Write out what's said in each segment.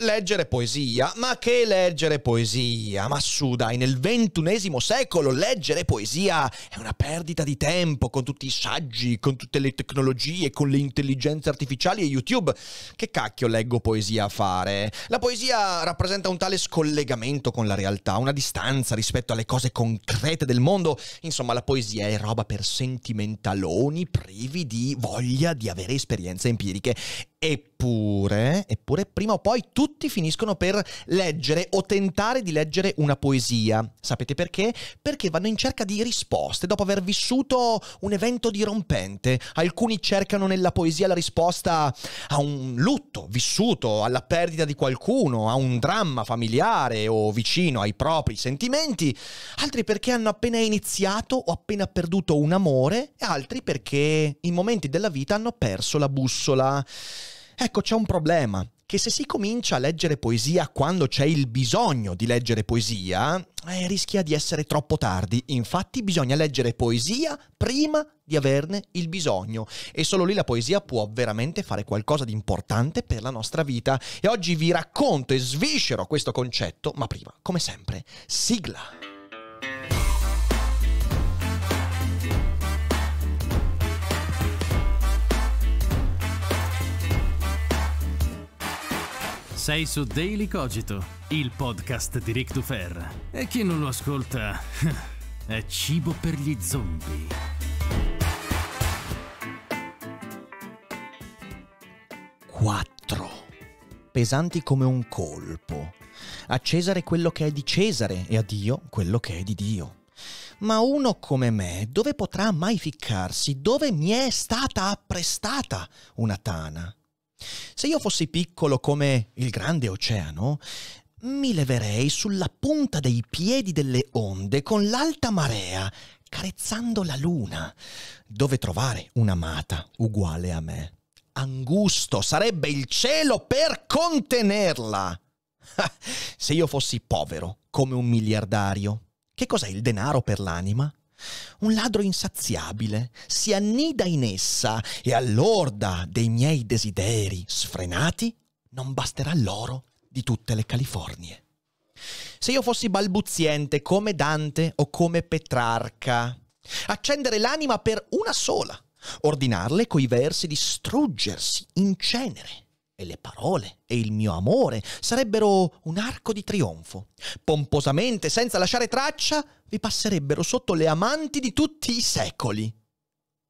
Leggere poesia, ma che leggere poesia? Ma su dai, nel ventunesimo secolo leggere poesia è una perdita di tempo con tutti i saggi, con tutte le tecnologie, con le intelligenze artificiali e YouTube. Che cacchio leggo poesia a fare? La poesia rappresenta un tale scollegamento con la realtà, una distanza rispetto alle cose concrete del mondo. Insomma, la poesia è roba per sentimentaloni privi di voglia di avere esperienze empiriche. Eppure, eppure, prima o poi tutti finiscono per leggere o tentare di leggere una poesia. Sapete perché? Perché vanno in cerca di risposte dopo aver vissuto un evento dirompente. Alcuni cercano nella poesia la risposta a un lutto vissuto, alla perdita di qualcuno, a un dramma familiare o vicino ai propri sentimenti. Altri perché hanno appena iniziato o appena perduto un amore. E altri perché in momenti della vita hanno perso la bussola. Ecco, c'è un problema, che se si comincia a leggere poesia quando c'è il bisogno di leggere poesia, eh, rischia di essere troppo tardi. Infatti bisogna leggere poesia prima di averne il bisogno e solo lì la poesia può veramente fare qualcosa di importante per la nostra vita. E oggi vi racconto e sviscero questo concetto, ma prima, come sempre, sigla. Sei su Daily Cogito, il podcast di Rick Dufer. E chi non lo ascolta è cibo per gli zombie. Quattro. Pesanti come un colpo. A Cesare quello che è di Cesare e a Dio quello che è di Dio. Ma uno come me dove potrà mai ficcarsi? Dove mi è stata apprestata una tana? Se io fossi piccolo come il grande oceano, mi leverei sulla punta dei piedi delle onde con l'alta marea, carezzando la luna, dove trovare un'amata uguale a me. Angusto sarebbe il cielo per contenerla. Se io fossi povero, come un miliardario, che cos'è il denaro per l'anima? un ladro insaziabile, si annida in essa e all'orda dei miei desideri sfrenati non basterà l'oro di tutte le Californie. Se io fossi balbuziente come Dante o come Petrarca, accendere l'anima per una sola, ordinarle coi versi distruggersi in cenere e le parole e il mio amore sarebbero un arco di trionfo. Pomposamente, senza lasciare traccia, vi passerebbero sotto le amanti di tutti i secoli.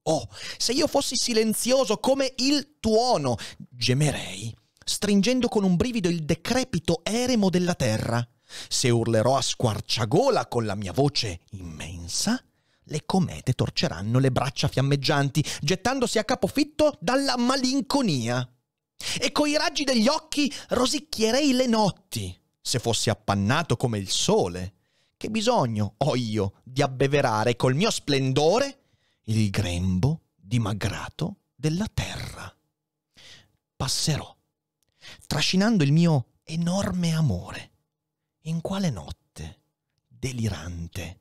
Oh, se io fossi silenzioso come il tuono, gemerei, stringendo con un brivido il decrepito eremo della terra. Se urlerò a squarciagola con la mia voce immensa, le comete torceranno le braccia fiammeggianti, gettandosi a capofitto dalla malinconia. E coi raggi degli occhi rosicchierei le notti, se fossi appannato come il sole. Che bisogno ho io di abbeverare col mio splendore il grembo dimagrato della terra. Passerò, trascinando il mio enorme amore. In quale notte, delirante,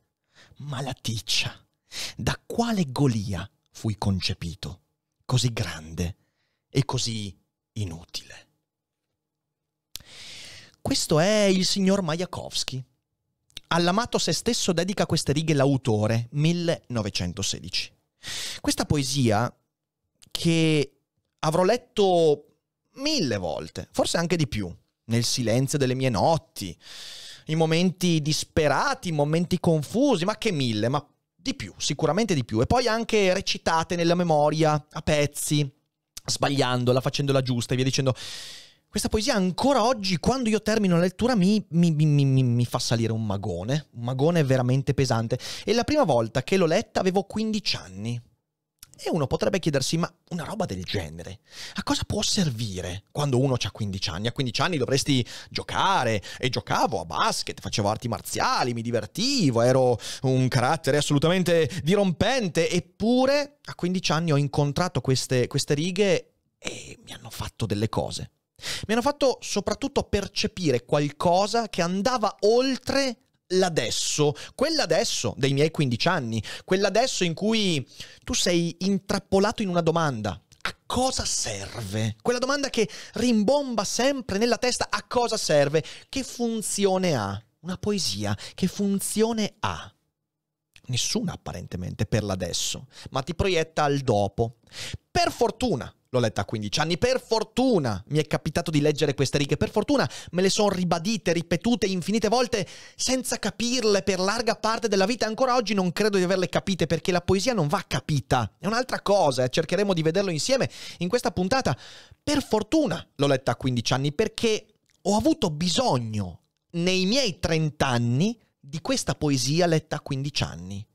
malaticcia, da quale golia fui concepito, così grande e così inutile. Questo è il signor Majakovsky. All'amato se stesso dedica queste righe l'autore, 1916. Questa poesia, che avrò letto mille volte, forse anche di più, nel silenzio delle mie notti, i momenti disperati, i momenti confusi, ma che mille, ma di più, sicuramente di più. E poi anche recitate nella memoria, a pezzi, sbagliandola, facendola giusta e via dicendo. Questa poesia ancora oggi, quando io termino la lettura, mi, mi, mi, mi, fa salire un magone, un magone veramente pesante. E la prima volta che l'ho letta avevo 15 anni. E uno potrebbe chiedersi, ma una roba del genere, a cosa può servire quando uno ha 15 anni? A 15 anni dovresti giocare, e giocavo a basket, facevo arti marziali, mi divertivo, ero un carattere assolutamente dirompente, eppure a 15 anni ho incontrato queste, queste righe e mi hanno fatto delle cose. Mi hanno fatto soprattutto percepire qualcosa che andava oltre l'adesso, quell'adesso dei miei 15 anni, quell'adesso in cui tu sei intrappolato in una domanda. A cosa serve? Quella domanda che rimbomba sempre nella testa, a cosa serve? Che funzione ha? Una poesia, che funzione ha? Nessuna apparentemente per l'adesso, ma ti proietta al dopo. Per fortuna, l'ho letta a 15 anni, per fortuna mi è capitato di leggere queste righe, per fortuna me le sono ribadite, ripetute infinite volte senza capirle per larga parte della vita, ancora oggi non credo di averle capite perché la poesia non va capita, è un'altra cosa, eh. cercheremo di vederlo insieme in questa puntata. Per fortuna l'ho letta a 15 anni perché ho avuto bisogno nei miei 30 anni di questa poesia letta a 15 anni.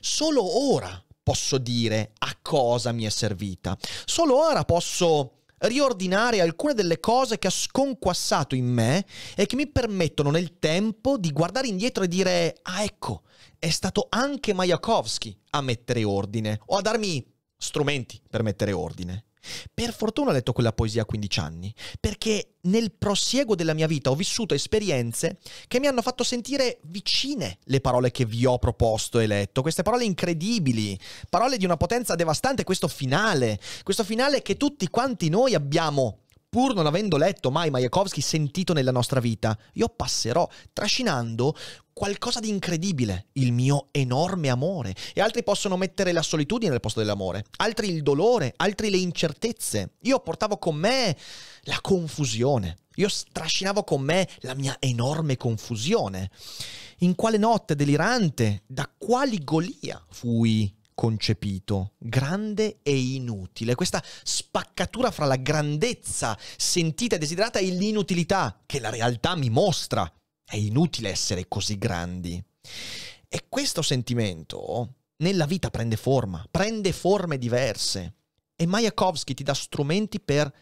Solo ora posso dire a cosa mi è servita. Solo ora posso riordinare alcune delle cose che ha sconquassato in me e che mi permettono nel tempo di guardare indietro e dire, ah ecco, è stato anche Mayakovsky a mettere ordine o a darmi strumenti per mettere ordine. Per fortuna ho letto quella poesia a 15 anni, perché nel prosieguo della mia vita ho vissuto esperienze che mi hanno fatto sentire vicine le parole che vi ho proposto e letto, queste parole incredibili, parole di una potenza devastante, questo finale, questo finale che tutti quanti noi abbiamo pur non avendo letto mai Mayakovsky, sentito nella nostra vita. Io passerò trascinando qualcosa di incredibile, il mio enorme amore, e altri possono mettere la solitudine al posto dell'amore, altri il dolore, altri le incertezze. Io portavo con me la confusione, io strascinavo con me la mia enorme confusione. In quale notte delirante, da quali Golia fui concepito, grande e inutile, questa spaccatura fra la grandezza sentita e desiderata e l'inutilità che la realtà mi mostra. È inutile essere così grandi. E questo sentimento nella vita prende forma, prende forme diverse. E Mayakovsky ti dà strumenti per,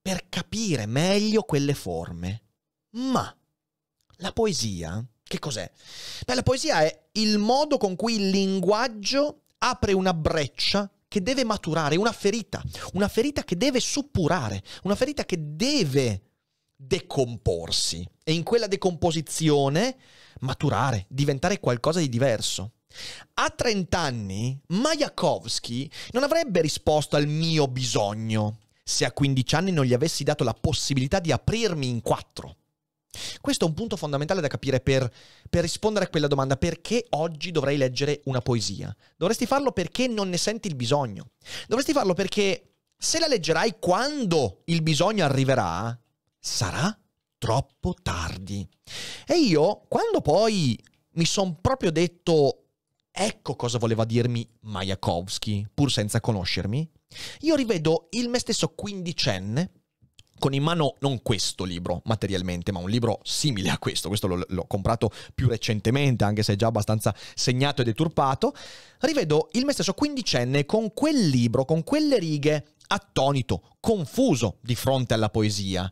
per capire meglio quelle forme. Ma la poesia, che cos'è? Beh, la poesia è il modo con cui il linguaggio apre una breccia che deve maturare, una ferita, una ferita che deve suppurare, una ferita che deve decomporsi e in quella decomposizione maturare, diventare qualcosa di diverso. A 30 anni Mayakovsky non avrebbe risposto al mio bisogno se a 15 anni non gli avessi dato la possibilità di aprirmi in quattro. Questo è un punto fondamentale da capire per, per, rispondere a quella domanda perché oggi dovrei leggere una poesia. Dovresti farlo perché non ne senti il bisogno. Dovresti farlo perché se la leggerai quando il bisogno arriverà, sarà troppo tardi. E io, quando poi mi sono proprio detto, ecco cosa voleva dirmi Mayakovsky, pur senza conoscermi, io rivedo il me stesso quindicenne con in mano non questo libro materialmente, ma un libro simile a questo, questo l'ho, l'ho, comprato più recentemente, anche se è già abbastanza segnato e deturpato, rivedo il me stesso quindicenne con quel libro, con quelle righe attonito, confuso di fronte alla poesia.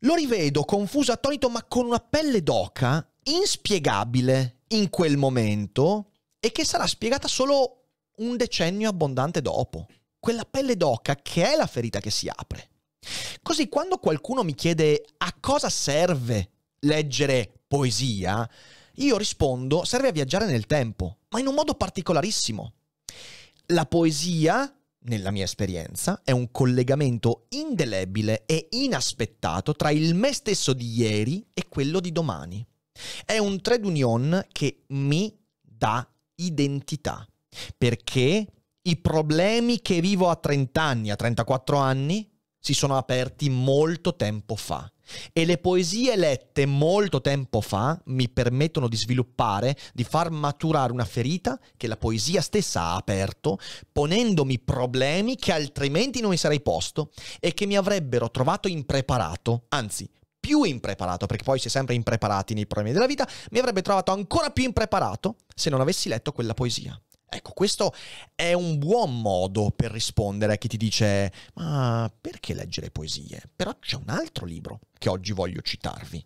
Lo rivedo confuso, attonito, ma con una pelle d'oca inspiegabile in quel momento e che sarà spiegata solo un decennio abbondante dopo. Quella pelle d'oca che è la ferita che si apre. Così quando qualcuno mi chiede a cosa serve leggere poesia, io rispondo serve a viaggiare nel tempo, ma in un modo particolarissimo. La poesia nella mia esperienza, è un collegamento indelebile e inaspettato tra il me stesso di ieri e quello di domani. È un trade union che mi dà identità, perché i problemi che vivo a 30 anni, a 34 anni, si sono aperti molto tempo fa. E le poesie lette molto tempo fa mi permettono di sviluppare, di far maturare una ferita che la poesia stessa ha aperto, ponendomi problemi che altrimenti non mi sarei posto e che mi avrebbero trovato impreparato, anzi più impreparato, perché poi si è sempre impreparati nei problemi della vita, mi avrebbe trovato ancora più impreparato se non avessi letto quella poesia. Ecco, questo è un buon modo per rispondere a chi ti dice ma perché leggere poesie? Però c'è un altro libro che oggi voglio citarvi.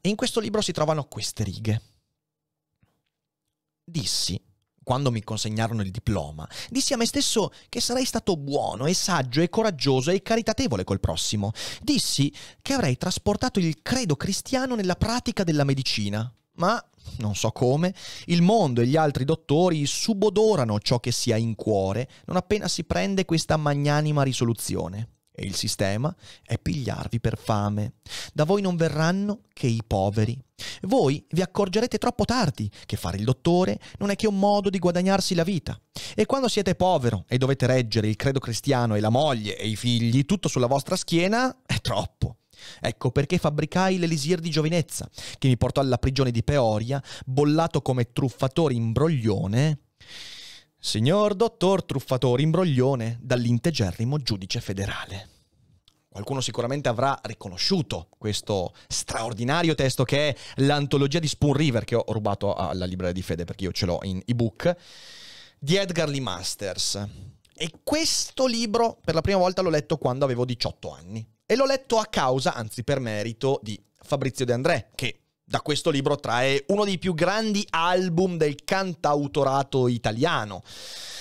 E in questo libro si trovano queste righe. Dissi quando mi consegnarono il diploma, dissi a me stesso che sarei stato buono e saggio e coraggioso e caritatevole col prossimo. Dissi che avrei trasportato il credo cristiano nella pratica della medicina ma non so come, il mondo e gli altri dottori subodorano ciò che si ha in cuore non appena si prende questa magnanima risoluzione. E il sistema è pigliarvi per fame. Da voi non verranno che i poveri. Voi vi accorgerete troppo tardi che fare il dottore non è che un modo di guadagnarsi la vita. E quando siete povero e dovete reggere il credo cristiano e la moglie e i figli tutto sulla vostra schiena, è troppo. Ecco perché fabbricai l'elisir di giovinezza, che mi portò alla prigione di Peoria, bollato come truffatore imbroglione. Signor dottor truffatore imbroglione, dall'integerrimo giudice federale. Qualcuno sicuramente avrà riconosciuto questo straordinario testo che è l'antologia di Spoon River che ho rubato alla libreria di Fede perché io ce l'ho in ebook di Edgar Lee Masters. E questo libro per la prima volta l'ho letto quando avevo 18 anni. E l'ho letto a causa, anzi per merito, di Fabrizio De André, che da questo libro trae uno dei più grandi album del cantautorato italiano.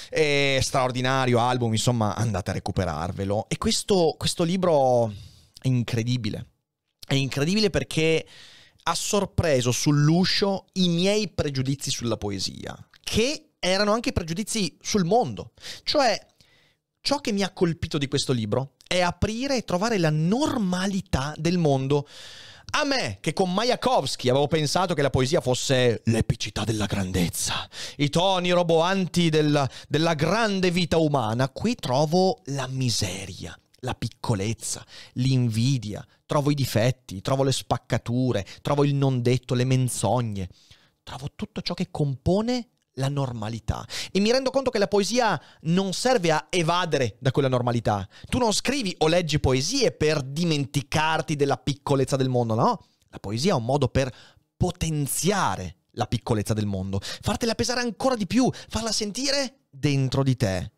È straordinario album, insomma, andate a recuperarvelo. E questo, questo libro è incredibile. È incredibile perché ha sorpreso sull'uscio i miei pregiudizi sulla poesia, che erano anche pregiudizi sul mondo. Cioè, ciò che mi ha colpito di questo libro è aprire e trovare la normalità del mondo. A me, che con Mayakovsky avevo pensato che la poesia fosse l'epicità della grandezza, i toni roboanti della, della grande vita umana, qui trovo la miseria, la piccolezza, l'invidia, trovo i difetti, trovo le spaccature, trovo il non detto, le menzogne, trovo tutto ciò che compone la normalità. E mi rendo conto che la poesia non serve a evadere da quella normalità. Tu non scrivi o leggi poesie per dimenticarti della piccolezza del mondo, no? La poesia è un modo per potenziare la piccolezza del mondo, fartela pesare ancora di più, farla sentire dentro di te.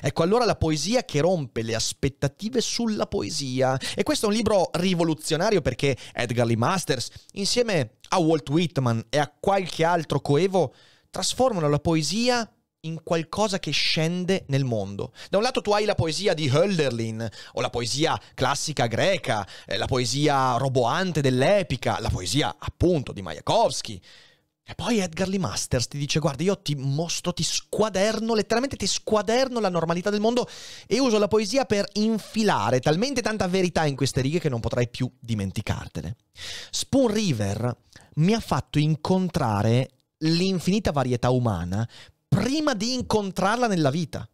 Ecco allora la poesia che rompe le aspettative sulla poesia. E questo è un libro rivoluzionario perché Edgar Lee Masters, insieme a Walt Whitman e a qualche altro coevo, trasformano la poesia in qualcosa che scende nel mondo. Da un lato tu hai la poesia di Hölderlin, o la poesia classica greca, eh, la poesia roboante dell'epica, la poesia appunto di Mayakovsky. E poi Edgar Lee Masters ti dice guarda io ti mostro, ti squaderno, letteralmente ti squaderno la normalità del mondo e uso la poesia per infilare talmente tanta verità in queste righe che non potrai più dimenticartele. Spoon River mi ha fatto incontrare l'infinita varietà umana prima di incontrarla nella vita.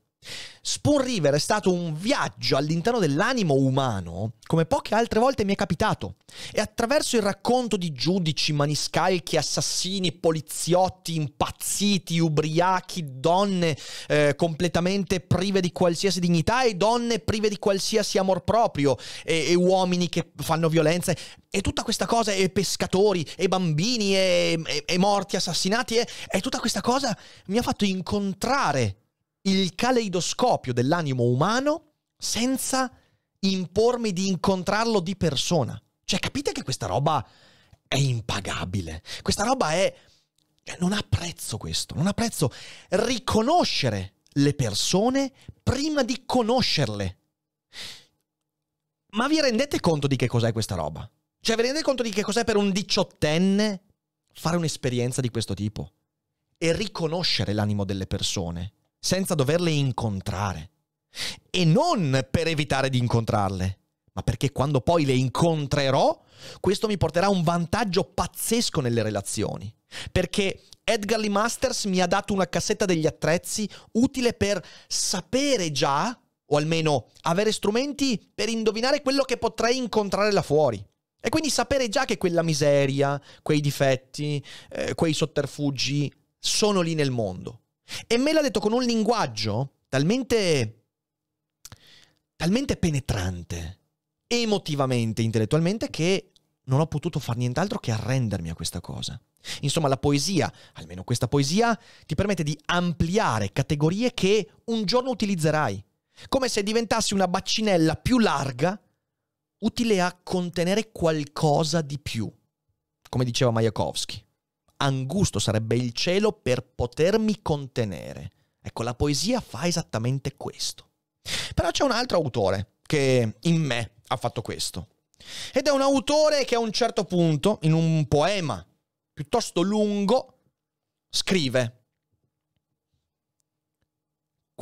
Spoon River è stato un viaggio all'interno dell'animo umano come poche altre volte mi è capitato. E attraverso il racconto di giudici, maniscalchi, assassini, poliziotti, impazziti, ubriachi, donne eh, completamente prive di qualsiasi dignità e donne prive di qualsiasi amor proprio e, e uomini che fanno violenze e tutta questa cosa e pescatori e bambini e, e, e morti assassinati e tutta questa cosa mi ha fatto incontrare il caleidoscopio dell'animo umano senza impormi di incontrarlo di persona. Cioè, capite che questa roba è impagabile. Questa roba è... Cioè, non apprezzo questo, non apprezzo riconoscere le persone prima di conoscerle. Ma vi rendete conto di che cos'è questa roba? Cioè, vi rendete conto di che cos'è per un diciottenne fare un'esperienza di questo tipo? E riconoscere l'animo delle persone senza doverle incontrare. E non per evitare di incontrarle, ma perché quando poi le incontrerò, questo mi porterà un vantaggio pazzesco nelle relazioni. Perché Edgar Lee Masters mi ha dato una cassetta degli attrezzi utile per sapere già, o almeno avere strumenti per indovinare quello che potrei incontrare là fuori. E quindi sapere già che quella miseria, quei difetti, eh, quei sotterfugi sono lì nel mondo. E me l'ha detto con un linguaggio talmente, talmente penetrante, emotivamente, intellettualmente, che non ho potuto fare nient'altro che arrendermi a questa cosa. Insomma, la poesia, almeno questa poesia, ti permette di ampliare categorie che un giorno utilizzerai, come se diventassi una bacinella più larga, utile a contenere qualcosa di più, come diceva Mayakovsky angusto sarebbe il cielo per potermi contenere. Ecco, la poesia fa esattamente questo. Però c'è un altro autore che in me ha fatto questo. Ed è un autore che a un certo punto, in un poema piuttosto lungo, scrive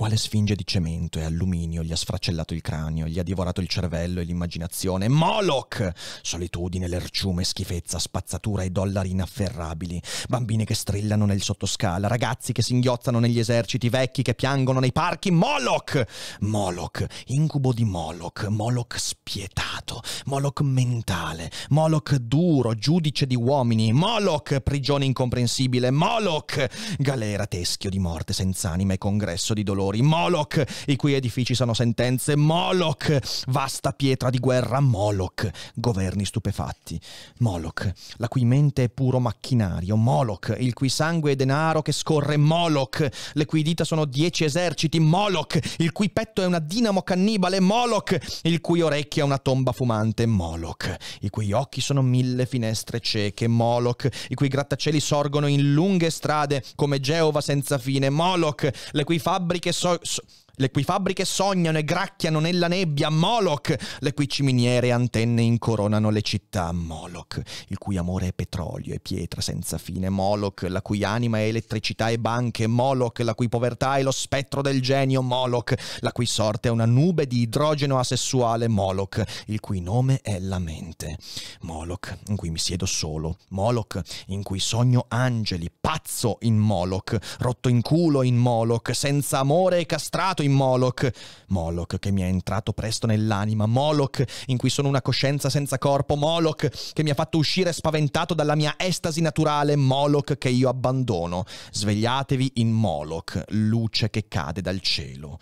quale sfinge di cemento e alluminio gli ha sfracellato il cranio, gli ha divorato il cervello e l'immaginazione? Moloch! Solitudine, lerciume, schifezza, spazzatura e dollari inafferrabili. Bambine che strillano nel sottoscala, ragazzi che singhiozzano negli eserciti, vecchi che piangono nei parchi. Moloch! Moloch, incubo di Moloch, Moloch spietato, Moloch mentale, Moloch duro, giudice di uomini, Moloch, prigione incomprensibile, Moloch, galera teschio di morte senza anima e congresso di dolore dittatori, Moloch, i cui edifici sono sentenze, Moloch, vasta pietra di guerra, Moloch, governi stupefatti, Moloch, la cui mente è puro macchinario, Moloch, il cui sangue è denaro che scorre, Moloch, le cui dita sono dieci eserciti, Moloch, il cui petto è una dinamo cannibale, Moloch, il cui orecchio è una tomba fumante, Moloch, i cui occhi sono mille finestre cieche, Moloch, i cui grattacieli sorgono in lunghe strade come Geova senza fine, Moloch, le cui fabbriche so, so le cui fabbriche sognano e gracchiano nella nebbia Moloch, le cui ciminiere e antenne incoronano le città Moloch, il cui amore è petrolio e pietra senza fine, Moloch, la cui anima è elettricità e banche, Moloch, la cui povertà è lo spettro del genio, Moloch, la cui sorte è una nube di idrogeno asessuale, Moloch, il cui nome è la mente, Moloch, in cui mi siedo solo, Moloch, in cui sogno angeli, pazzo in Moloch, rotto in culo in Moloch, senza amore e castrato in Moloch. Moloch che mi è entrato presto nell'anima, Moloch in cui sono una coscienza senza corpo, Moloch che mi ha fatto uscire spaventato dalla mia estasi naturale, Moloch che io abbandono. Svegliatevi in Moloch, luce che cade dal cielo.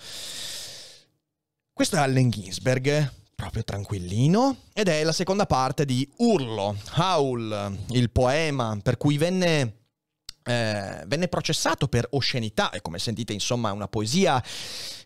Questo è Allen Ginsberg, proprio tranquillino, ed è la seconda parte di Urlo, Howl, il poema per cui venne eh, venne processato per oscenità e come sentite insomma è una poesia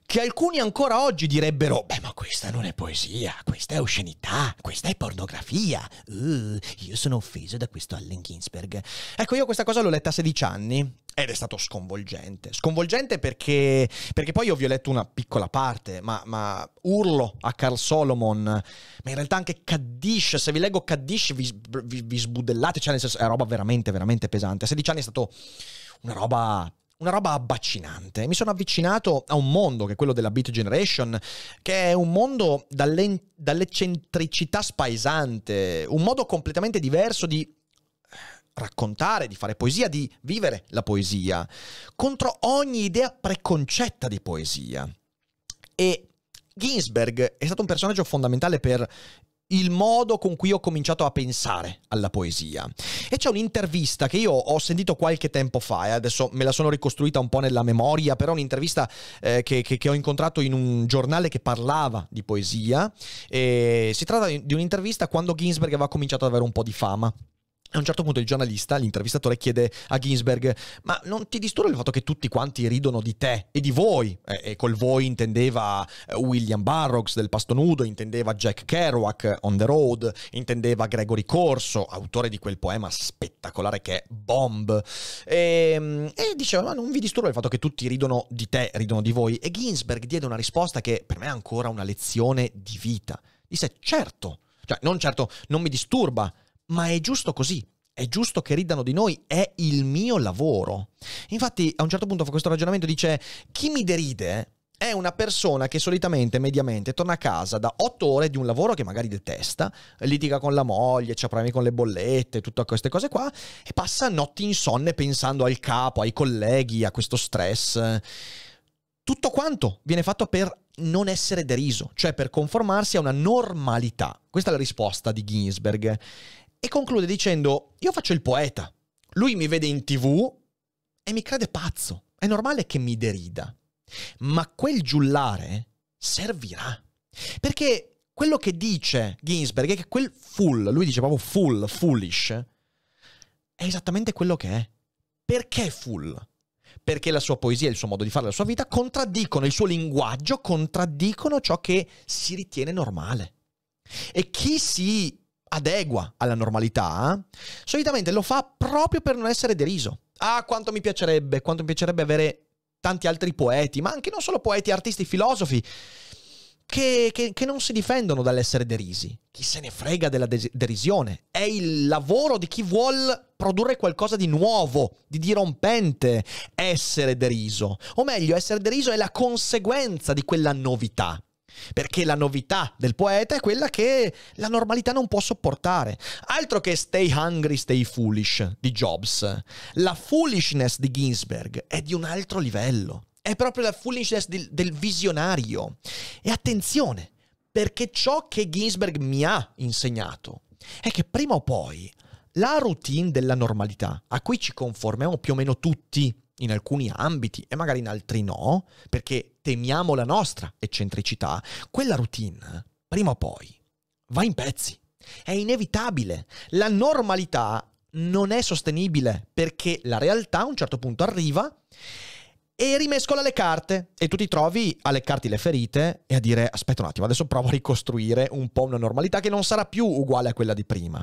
che alcuni ancora oggi direbbero, beh ma questa non è poesia, questa è oscenità, questa è pornografia, uh, io sono offeso da questo Allen Ginsberg. Ecco, io questa cosa l'ho letta a 16 anni ed è stato sconvolgente. Sconvolgente perché, perché poi io vi ho letto una piccola parte, ma, ma urlo a Carl Solomon, ma in realtà anche Kaddish, se vi leggo Kaddish vi, vi, vi sbudellate, cioè nel senso è roba veramente, veramente pesante. A 16 anni è stato una roba una roba abbaccinante. Mi sono avvicinato a un mondo che è quello della Beat Generation, che è un mondo dall'eccentricità spaesante, un modo completamente diverso di raccontare, di fare poesia, di vivere la poesia, contro ogni idea preconcetta di poesia. E Ginsberg è stato un personaggio fondamentale per il modo con cui ho cominciato a pensare alla poesia. E c'è un'intervista che io ho sentito qualche tempo fa, e adesso me la sono ricostruita un po' nella memoria, però un'intervista eh, che, che, che, ho incontrato in un giornale che parlava di poesia. E si tratta di un'intervista quando Ginsberg aveva cominciato ad avere un po' di fama a un certo punto il giornalista, l'intervistatore, chiede a Ginsberg: Ma non ti disturba il fatto che tutti quanti ridono di te e di voi? E col voi intendeva eh, William Burroughs del Pasto Nudo, intendeva Jack Kerouac on the road, intendeva Gregory Corso, autore di quel poema spettacolare che è Bomb. E, ehm, e diceva: Ma non vi disturba il fatto che tutti ridono di te, ridono di voi? E Ginsberg diede una risposta che per me è ancora una lezione di vita. Disse: Certo, cioè non certo, non mi disturba ma è giusto così. È giusto che ridano di noi, è il mio lavoro. Infatti, a un certo punto fa questo ragionamento, dice, chi mi deride è una persona che solitamente, mediamente, torna a casa da otto ore di un lavoro che magari detesta, litiga con la moglie, c'ha problemi con le bollette, tutte queste cose qua, e passa notti insonne pensando al capo, ai colleghi, a questo stress. Tutto quanto viene fatto per non essere deriso, cioè per conformarsi a una normalità. Questa è la risposta di Ginsberg. E conclude dicendo, io faccio il poeta. Lui mi vede in tv e mi crede pazzo. È normale che mi derida. Ma quel giullare servirà. Perché quello che dice Ginsberg è che quel full, lui dice proprio full, foolish, è esattamente quello che è. Perché full? Perché la sua poesia e il suo modo di fare la sua vita contraddicono il suo linguaggio, contraddicono ciò che si ritiene normale. E chi si adegua alla normalità, solitamente lo fa proprio per non essere deriso. Ah, quanto mi piacerebbe, quanto mi piacerebbe avere tanti altri poeti, ma anche non solo poeti, artisti, filosofi, che, che, che non si difendono dall'essere derisi. Chi se ne frega della de- derisione? È il lavoro di chi vuol produrre qualcosa di nuovo, di dirompente, essere deriso. O meglio, essere deriso è la conseguenza di quella novità. Perché la novità del poeta è quella che la normalità non può sopportare. Altro che stay hungry, stay foolish di Jobs. La foolishness di Ginsberg è di un altro livello. È proprio la foolishness del, del visionario. E attenzione, perché ciò che Ginsberg mi ha insegnato è che prima o poi la routine della normalità, a cui ci conformiamo più o meno tutti in alcuni ambiti e magari in altri no, perché temiamo la nostra eccentricità, quella routine, prima o poi, va in pezzi. È inevitabile. La normalità non è sostenibile perché la realtà a un certo punto arriva e rimescola le carte e tu ti trovi a leccarti le ferite e a dire aspetta un attimo, adesso provo a ricostruire un po' una normalità che non sarà più uguale a quella di prima.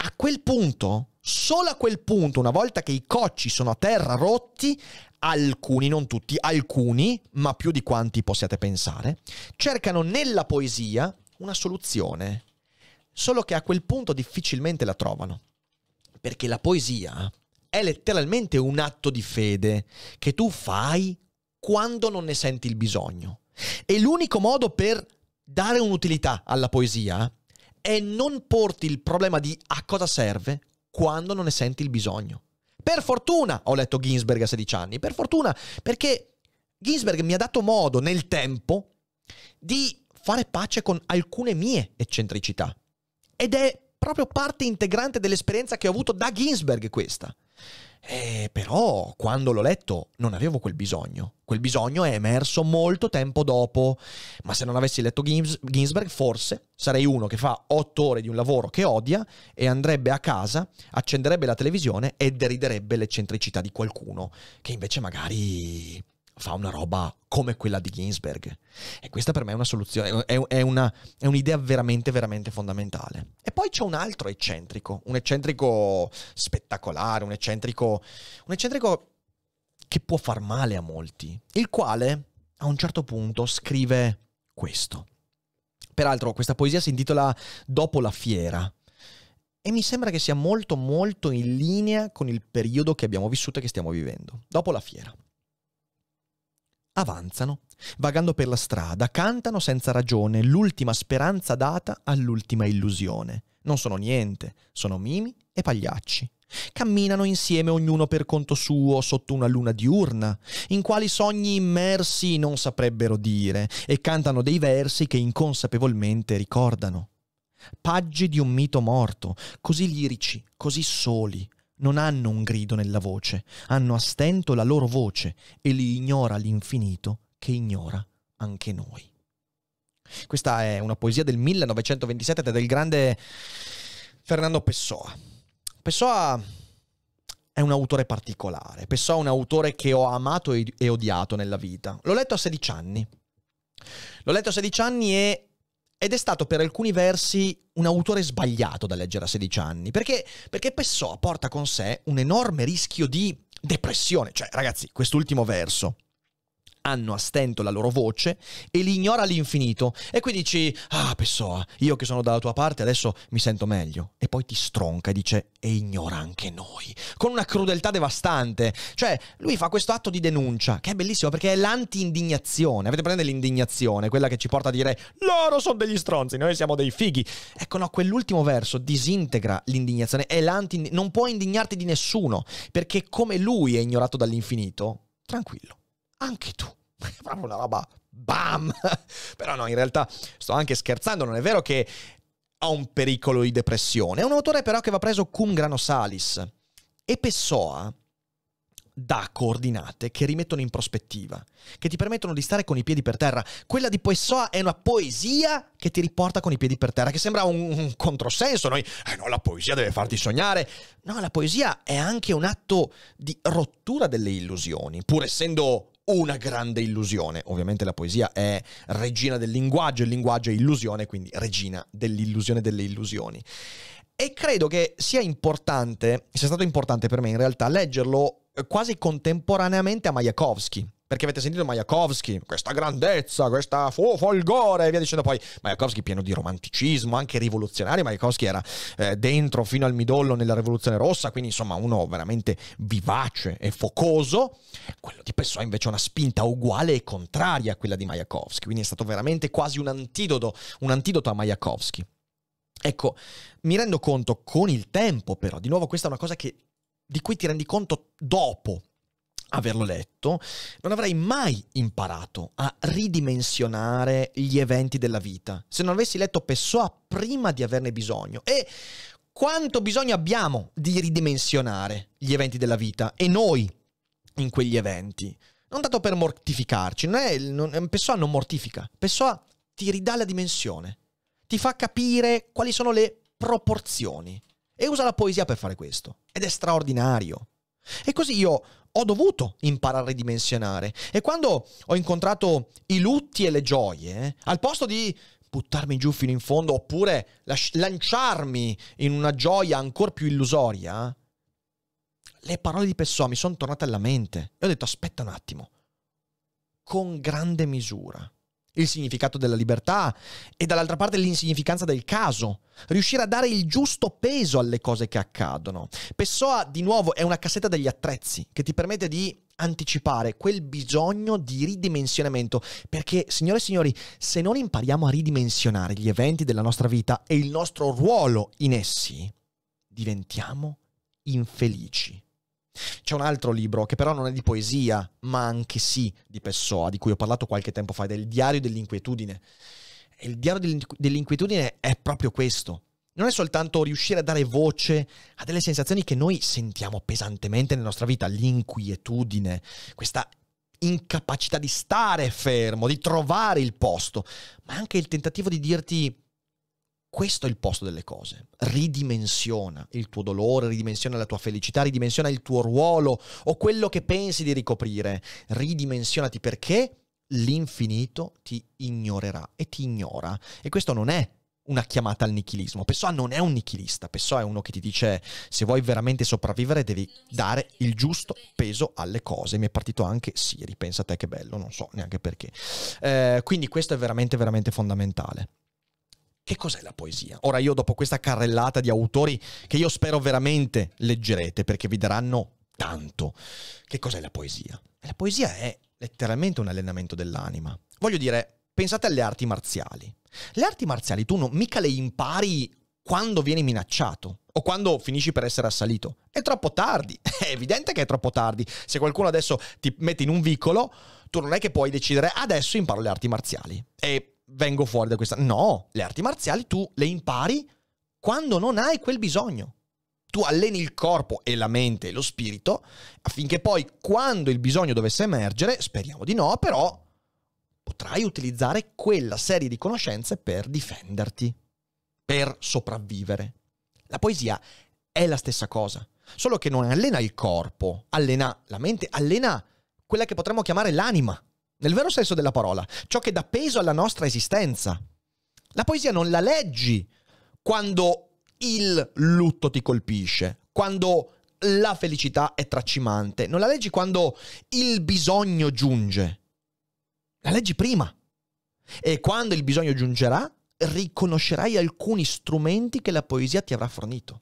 A quel punto Solo a quel punto, una volta che i cocci sono a terra rotti, alcuni, non tutti, alcuni, ma più di quanti possiate pensare, cercano nella poesia una soluzione. Solo che a quel punto difficilmente la trovano. Perché la poesia è letteralmente un atto di fede che tu fai quando non ne senti il bisogno. E l'unico modo per dare un'utilità alla poesia è non porti il problema di a cosa serve quando non ne senti il bisogno. Per fortuna ho letto Ginsberg a 16 anni, per fortuna, perché Ginsberg mi ha dato modo nel tempo di fare pace con alcune mie eccentricità. Ed è proprio parte integrante dell'esperienza che ho avuto da Ginsberg questa. Eh, però quando l'ho letto non avevo quel bisogno. Quel bisogno è emerso molto tempo dopo. Ma se non avessi letto Gins- Ginsberg, forse sarei uno che fa otto ore di un lavoro che odia e andrebbe a casa, accenderebbe la televisione e deriderebbe l'eccentricità di qualcuno che invece magari fa una roba come quella di Ginsberg. E questa per me è una soluzione, è, è, una, è un'idea veramente, veramente fondamentale. E poi c'è un altro eccentrico, un eccentrico spettacolare, un eccentrico, un eccentrico che può far male a molti, il quale a un certo punto scrive questo. Peraltro questa poesia si intitola Dopo la fiera e mi sembra che sia molto molto in linea con il periodo che abbiamo vissuto e che stiamo vivendo, dopo la fiera avanzano, vagando per la strada, cantano senza ragione l'ultima speranza data all'ultima illusione. Non sono niente, sono mimi e pagliacci. Camminano insieme ognuno per conto suo sotto una luna diurna, in quali sogni immersi non saprebbero dire, e cantano dei versi che inconsapevolmente ricordano. Paggi di un mito morto, così lirici, così soli, non hanno un grido nella voce, hanno a stento la loro voce e li ignora l'infinito che ignora anche noi. Questa è una poesia del 1927 del grande Fernando Pessoa. Pessoa è un autore particolare, Pessoa è un autore che ho amato e odiato nella vita. L'ho letto a 16 anni. L'ho letto a 16 anni e ed è stato per alcuni versi un autore sbagliato da leggere a 16 anni, perché, perché Pessoa porta con sé un enorme rischio di depressione. Cioè, ragazzi, quest'ultimo verso hanno a stento la loro voce e li ignora all'infinito. E qui dici, ah Pessoa, io che sono dalla tua parte adesso mi sento meglio. E poi ti stronca e dice, e ignora anche noi. Con una crudeltà devastante. Cioè, lui fa questo atto di denuncia, che è bellissimo perché è l'anti-indignazione. Avete presente l'indignazione, quella che ci porta a dire, loro sono degli stronzi, noi siamo dei fighi. Ecco, no, quell'ultimo verso disintegra l'indignazione. È l'anti- non puoi indignarti di nessuno, perché come lui è ignorato dall'infinito, tranquillo anche tu. È proprio una roba bam! Però no, in realtà sto anche scherzando, non è vero che ha un pericolo di depressione. È un autore però che va preso cum grano salis. E Pessoa dà coordinate che rimettono in prospettiva, che ti permettono di stare con i piedi per terra. Quella di Pessoa è una poesia che ti riporta con i piedi per terra, che sembra un, un controsenso. Noi, eh no, la poesia deve farti sognare. No, la poesia è anche un atto di rottura delle illusioni, pur essendo una grande illusione. Ovviamente la poesia è regina del linguaggio, il linguaggio è illusione, quindi regina dell'illusione delle illusioni. E credo che sia importante, sia stato importante per me in realtà leggerlo eh, quasi contemporaneamente a Mayakovsky, perché avete sentito Mayakovsky, questa grandezza, questa fu folgore e via dicendo poi. Mayakovsky pieno di romanticismo, anche rivoluzionario. Mayakovsky era eh, dentro fino al midollo nella rivoluzione rossa, quindi insomma uno veramente vivace e focoso. Quello di Pessoa invece ha una spinta uguale e contraria a quella di Mayakovsky, quindi è stato veramente quasi un antidoto, un antidoto a Mayakovsky. Ecco, mi rendo conto con il tempo però, di nuovo questa è una cosa che, di cui ti rendi conto dopo averlo letto, non avrei mai imparato a ridimensionare gli eventi della vita se non avessi letto Pessoa prima di averne bisogno. E quanto bisogno abbiamo di ridimensionare gli eventi della vita e noi in quegli eventi. Non tanto per mortificarci, non è, non, eh, Pessoa non mortifica, Pessoa ti ridà la dimensione, ti fa capire quali sono le proporzioni e usa la poesia per fare questo. Ed è straordinario. E così io ho dovuto imparare a ridimensionare. E quando ho incontrato i lutti e le gioie, al posto di buttarmi giù fino in fondo oppure lanciarmi in una gioia ancora più illusoria, le parole di Pessoa mi sono tornate alla mente e ho detto aspetta un attimo, con grande misura il significato della libertà e dall'altra parte l'insignificanza del caso. Riuscire a dare il giusto peso alle cose che accadono. Pessoa, di nuovo, è una cassetta degli attrezzi che ti permette di anticipare quel bisogno di ridimensionamento. Perché, signore e signori, se non impariamo a ridimensionare gli eventi della nostra vita e il nostro ruolo in essi, diventiamo infelici. C'è un altro libro che però non è di poesia, ma anche sì di Pessoa, di cui ho parlato qualche tempo fa, ed è il Diario dell'inquietudine. E il Diario dell'inquietudine è proprio questo. Non è soltanto riuscire a dare voce a delle sensazioni che noi sentiamo pesantemente nella nostra vita, l'inquietudine, questa incapacità di stare fermo, di trovare il posto, ma anche il tentativo di dirti questo è il posto delle cose. Ridimensiona il tuo dolore, ridimensiona la tua felicità, ridimensiona il tuo ruolo o quello che pensi di ricoprire. Ridimensionati perché l'infinito ti ignorerà e ti ignora. E questo non è una chiamata al nichilismo. Pessoa non è un nichilista, Pessoa è uno che ti dice se vuoi veramente sopravvivere devi dare il giusto peso alle cose. Mi è partito anche Siri, pensa a te che bello, non so neanche perché. Eh, quindi questo è veramente, veramente fondamentale. Che cos'è la poesia? Ora io dopo questa carrellata di autori che io spero veramente leggerete perché vi daranno tanto. Che cos'è la poesia? La poesia è letteralmente un allenamento dell'anima. Voglio dire, pensate alle arti marziali. Le arti marziali tu non mica le impari quando vieni minacciato o quando finisci per essere assalito. È troppo tardi, è evidente che è troppo tardi. Se qualcuno adesso ti mette in un vicolo, tu non è che puoi decidere adesso imparo le arti marziali. E vengo fuori da questa. No, le arti marziali tu le impari quando non hai quel bisogno. Tu alleni il corpo e la mente e lo spirito affinché poi quando il bisogno dovesse emergere, speriamo di no, però potrai utilizzare quella serie di conoscenze per difenderti, per sopravvivere. La poesia è la stessa cosa, solo che non allena il corpo, allena la mente, allena quella che potremmo chiamare l'anima nel vero senso della parola, ciò che dà peso alla nostra esistenza. La poesia non la leggi quando il lutto ti colpisce, quando la felicità è tracimante, non la leggi quando il bisogno giunge, la leggi prima. E quando il bisogno giungerà, riconoscerai alcuni strumenti che la poesia ti avrà fornito.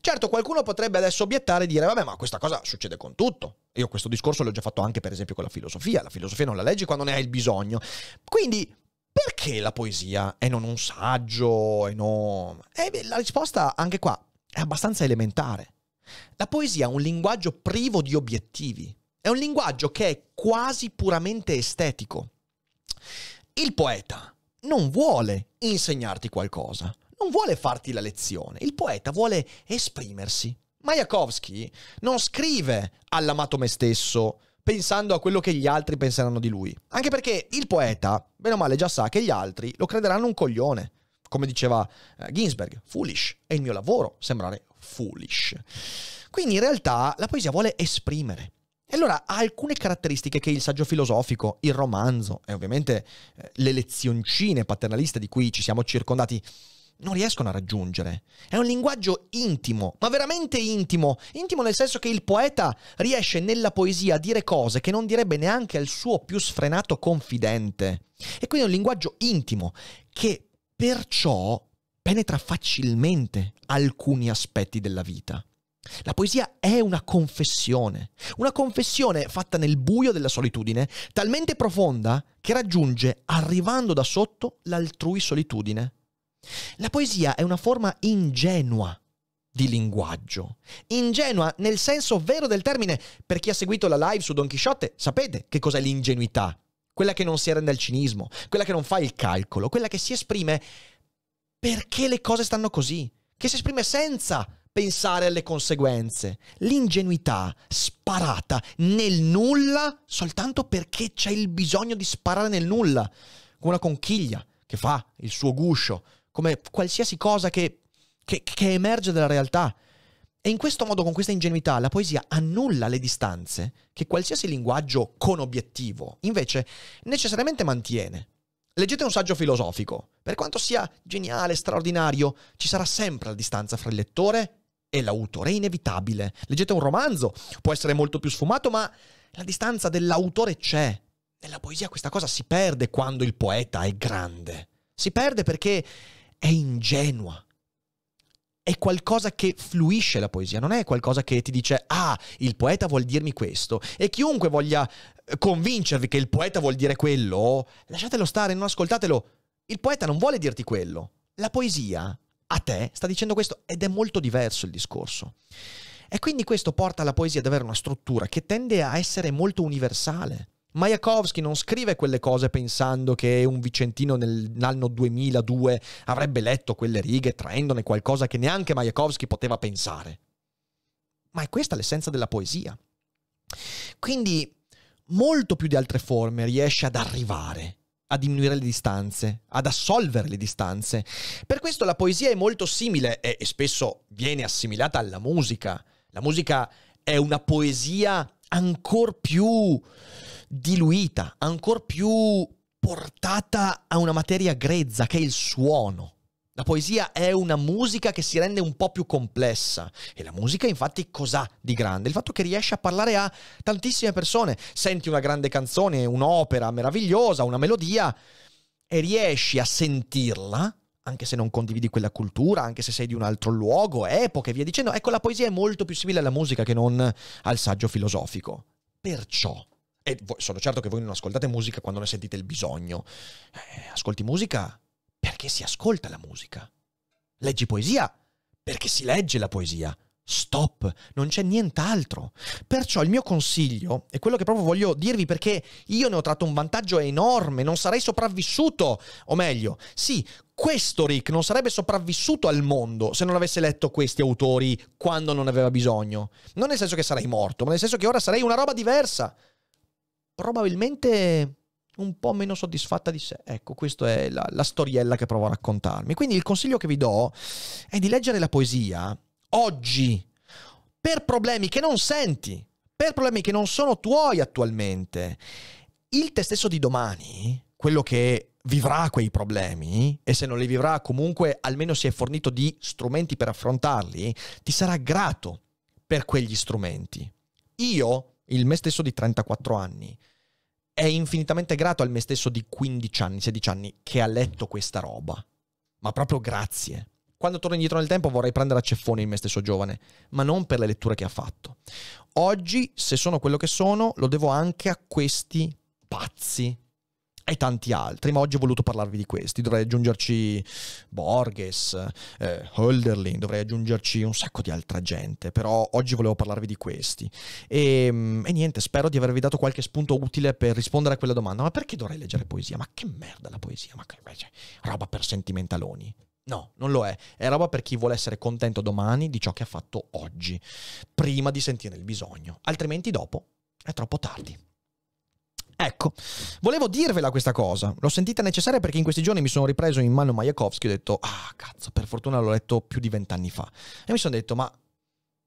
Certo, qualcuno potrebbe adesso obiettare e dire, vabbè, ma questa cosa succede con tutto. Io questo discorso l'ho già fatto anche, per esempio, con la filosofia. La filosofia non la leggi quando ne hai il bisogno. Quindi, perché la poesia e non un saggio? E no... Eh, beh, la risposta, anche qua, è abbastanza elementare. La poesia è un linguaggio privo di obiettivi. È un linguaggio che è quasi puramente estetico. Il poeta non vuole insegnarti qualcosa non vuole farti la lezione, il poeta vuole esprimersi. Majakovsky non scrive all'amato me stesso pensando a quello che gli altri penseranno di lui, anche perché il poeta, bene o male, già sa che gli altri lo crederanno un coglione. Come diceva eh, Ginsberg, foolish, è il mio lavoro sembrare foolish. Quindi in realtà la poesia vuole esprimere. E allora ha alcune caratteristiche che il saggio filosofico, il romanzo e ovviamente eh, le lezioncine paternaliste di cui ci siamo circondati non riescono a raggiungere. È un linguaggio intimo, ma veramente intimo, intimo nel senso che il poeta riesce nella poesia a dire cose che non direbbe neanche al suo più sfrenato confidente. E quindi è un linguaggio intimo che perciò penetra facilmente alcuni aspetti della vita. La poesia è una confessione, una confessione fatta nel buio della solitudine, talmente profonda che raggiunge, arrivando da sotto, l'altrui solitudine. La poesia è una forma ingenua di linguaggio. Ingenua nel senso vero del termine. Per chi ha seguito la live su Don Chisciotte, sapete che cos'è l'ingenuità. Quella che non si arrende al cinismo, quella che non fa il calcolo, quella che si esprime perché le cose stanno così, che si esprime senza pensare alle conseguenze. L'ingenuità sparata nel nulla soltanto perché c'è il bisogno di sparare nel nulla, come una conchiglia che fa il suo guscio come qualsiasi cosa che, che, che emerge dalla realtà. E in questo modo, con questa ingenuità, la poesia annulla le distanze che qualsiasi linguaggio con obiettivo invece necessariamente mantiene. Leggete un saggio filosofico. Per quanto sia geniale, straordinario, ci sarà sempre la distanza fra il lettore e l'autore, è inevitabile. Leggete un romanzo, può essere molto più sfumato, ma la distanza dell'autore c'è. Nella poesia questa cosa si perde quando il poeta è grande. Si perde perché è ingenua. È qualcosa che fluisce la poesia, non è qualcosa che ti dice ah, il poeta vuol dirmi questo. E chiunque voglia eh, convincervi che il poeta vuol dire quello, lasciatelo stare, non ascoltatelo. Il poeta non vuole dirti quello. La poesia a te sta dicendo questo ed è molto diverso il discorso. E quindi questo porta la poesia ad avere una struttura che tende a essere molto universale. Majakovsky non scrive quelle cose pensando che un vicentino nell'anno 2002 avrebbe letto quelle righe traendone qualcosa che neanche Majakovsky poteva pensare. Ma è questa l'essenza della poesia. Quindi, molto più di altre forme, riesce ad arrivare, a diminuire le distanze, ad assolvere le distanze. Per questo la poesia è molto simile e, e spesso viene assimilata alla musica. La musica è una poesia ancora più diluita, ancora più portata a una materia grezza che è il suono. La poesia è una musica che si rende un po' più complessa e la musica infatti cos'ha di grande? Il fatto che riesce a parlare a tantissime persone, senti una grande canzone, un'opera meravigliosa, una melodia e riesci a sentirla, anche se non condividi quella cultura, anche se sei di un altro luogo, epoca e via dicendo, ecco la poesia è molto più simile alla musica che non al saggio filosofico. Perciò e sono certo che voi non ascoltate musica quando ne sentite il bisogno. Eh, ascolti musica perché si ascolta la musica. Leggi poesia perché si legge la poesia. Stop, non c'è nient'altro. Perciò il mio consiglio è quello che proprio voglio dirvi perché io ne ho tratto un vantaggio enorme, non sarei sopravvissuto, o meglio, sì, questo Rick non sarebbe sopravvissuto al mondo se non avesse letto questi autori quando non aveva bisogno. Non nel senso che sarei morto, ma nel senso che ora sarei una roba diversa probabilmente un po' meno soddisfatta di sé. Ecco, questa è la, la storiella che provo a raccontarmi. Quindi il consiglio che vi do è di leggere la poesia oggi, per problemi che non senti, per problemi che non sono tuoi attualmente. Il te stesso di domani, quello che vivrà quei problemi e se non li vivrà comunque almeno si è fornito di strumenti per affrontarli, ti sarà grato per quegli strumenti. Io, il me stesso di 34 anni, è infinitamente grato al me stesso di 15 anni, 16 anni che ha letto questa roba. Ma proprio grazie. Quando torno indietro nel tempo vorrei prendere a ceffone il me stesso giovane, ma non per le letture che ha fatto. Oggi, se sono quello che sono, lo devo anche a questi pazzi e tanti altri, ma oggi ho voluto parlarvi di questi. Dovrei aggiungerci Borges, eh, Holderlin, dovrei aggiungerci un sacco di altra gente, però oggi volevo parlarvi di questi. E, ehm, e, niente, spero di avervi dato qualche spunto utile per rispondere a quella domanda. Ma perché dovrei leggere poesia? Ma che merda la poesia? Ma che cioè, roba per sentimentaloni. No, non lo è. È roba per chi vuole essere contento domani di ciò che ha fatto oggi, prima di sentire il bisogno. Altrimenti dopo è troppo tardi. Ecco, volevo dirvela questa cosa, l'ho sentita necessaria perché in questi giorni mi sono ripreso in mano Mayakovsky e ho detto, ah cazzo, per fortuna l'ho letto più di vent'anni fa. E mi sono detto, ma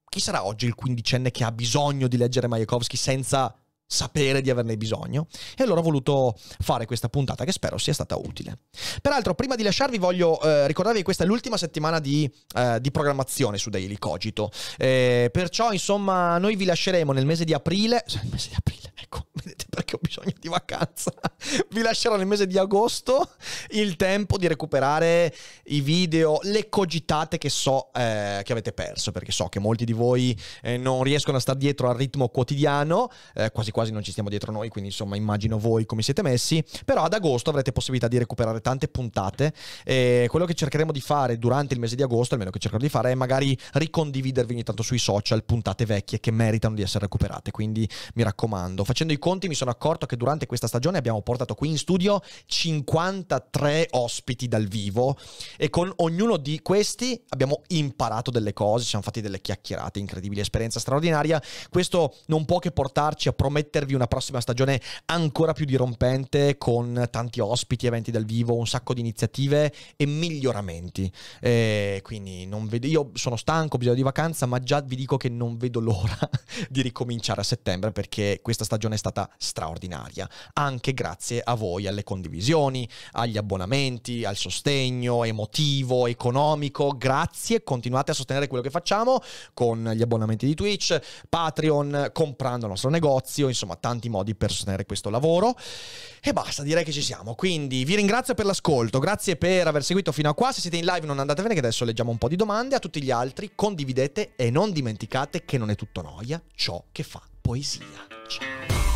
chi sarà oggi il quindicenne che ha bisogno di leggere Mayakovsky senza sapere di averne bisogno e allora ho voluto fare questa puntata che spero sia stata utile. Peraltro prima di lasciarvi voglio eh, ricordarvi che questa è l'ultima settimana di, eh, di programmazione su Daily Cogito, eh, perciò insomma noi vi lasceremo nel mese di aprile, il cioè, mese di aprile ecco, vedete perché ho bisogno di vacanza, vi lascerò nel mese di agosto il tempo di recuperare i video, le cogitate che so eh, che avete perso, perché so che molti di voi eh, non riescono a stare dietro al ritmo quotidiano, eh, quasi quasi non ci stiamo dietro noi, quindi insomma immagino voi come siete messi, però ad agosto avrete possibilità di recuperare tante puntate e quello che cercheremo di fare durante il mese di agosto, almeno che cercherò di fare, è magari ricondividervi ogni tanto sui social puntate vecchie che meritano di essere recuperate, quindi mi raccomando. Facendo i conti mi sono accorto che durante questa stagione abbiamo portato qui in studio 53 ospiti dal vivo e con ognuno di questi abbiamo imparato delle cose, ci siamo fatti delle chiacchierate incredibili, esperienza straordinaria. Questo non può che portarci a promettere promettervi una prossima stagione ancora più dirompente con tanti ospiti, eventi dal vivo, un sacco di iniziative e miglioramenti. Eh, quindi non vedo, io sono stanco, ho bisogno di vacanza, ma già vi dico che non vedo l'ora di ricominciare a settembre perché questa stagione è stata straordinaria, anche grazie a voi, alle condivisioni, agli abbonamenti, al sostegno emotivo, economico. Grazie, continuate a sostenere quello che facciamo con gli abbonamenti di Twitch, Patreon, comprando il nostro negozio, insomma tanti modi per sostenere questo lavoro. E basta, direi che ci siamo. Quindi vi ringrazio per l'ascolto, grazie per aver seguito fino a qua. Se siete in live non andatevene che adesso leggiamo un po' di domande. A tutti gli altri condividete e non dimenticate che non è tutto noia ciò che fa poesia. Ciao.